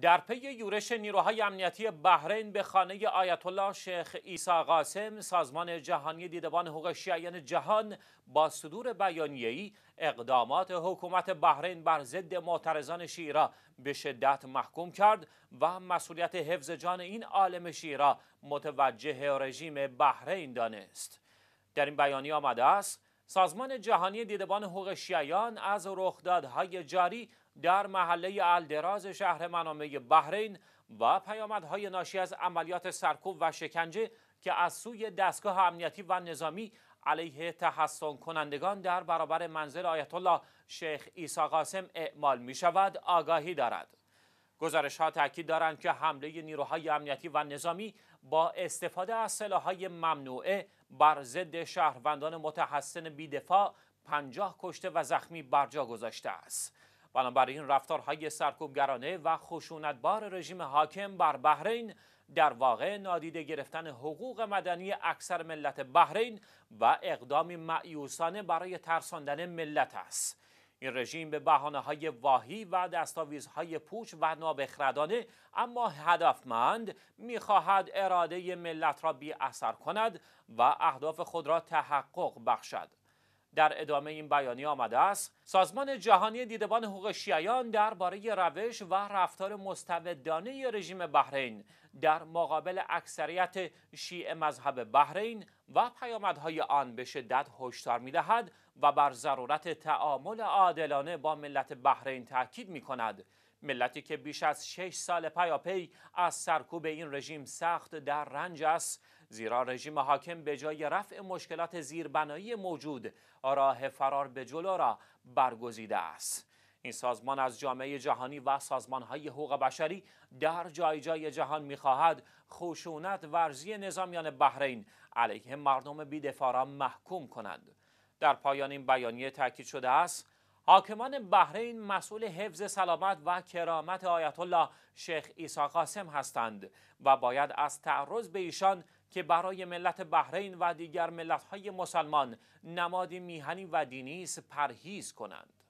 در پی یورش نیروهای امنیتی بحرین به خانه آیت الله شیخ عیسی قاسم سازمان جهانی دیدبان حقوق شیعیان جهان با صدور بیانیه‌ای اقدامات حکومت بحرین بر ضد معترضان شیرا به شدت محکوم کرد و مسئولیت حفظ جان این عالم متوجه رژیم بحرین دانست در این بیانیه آمده است سازمان جهانی دیدبان حقوق شیعیان از رخدادهای جاری در محله الدراز شهر منامه بحرین و پیامدهای ناشی از عملیات سرکوب و شکنجه که از سوی دستگاه امنیتی و نظامی علیه تحسن کنندگان در برابر منزل آیت الله شیخ عیسی قاسم اعمال می شود آگاهی دارد. گزارش ها دارند که حمله نیروهای امنیتی و نظامی با استفاده از سلاحهای ممنوعه بر ضد شهروندان متحسن بیدفاع پنجاه کشته و زخمی برجا گذاشته است بنابراین رفتارهای سرکوبگرانه و خشونتبار رژیم حاکم بر بحرین در واقع نادیده گرفتن حقوق مدنی اکثر ملت بحرین و اقدامی معیوسانه برای ترساندن ملت است این رژیم به بحانه های واهی و های پوچ و نابخردانه اما هدفمند میخواهد اراده ملت را بی اثر کند و اهداف خود را تحقق بخشد در ادامه این بیانیه آمده است سازمان جهانی دیدبان حقوق شیعیان درباره روش و رفتار مستبدانه رژیم بحرین در مقابل اکثریت شیعه مذهب بحرین و پیامدهای آن به شدت هشدار می‌دهد و بر ضرورت تعامل عادلانه با ملت بحرین تاکید می‌کند. ملتی که بیش از شش سال پیاپی از سرکوب این رژیم سخت در رنج است زیرا رژیم حاکم به جای رفع مشکلات زیربنایی موجود راه فرار به جلو را برگزیده است این سازمان از جامعه جهانی و سازمانهای حقوق بشری در جای جای جهان میخواهد خشونت ورزی نظامیان بحرین علیه مردم بیدفاع محکوم کند در پایان این بیانیه تاکید شده است حاکمان بحرین مسئول حفظ سلامت و کرامت آیت الله شیخ عیسی قاسم هستند و باید از تعرض به ایشان که برای ملت بحرین و دیگر ملت‌های مسلمان نمادی میهنی و دینی است پرهیز کنند.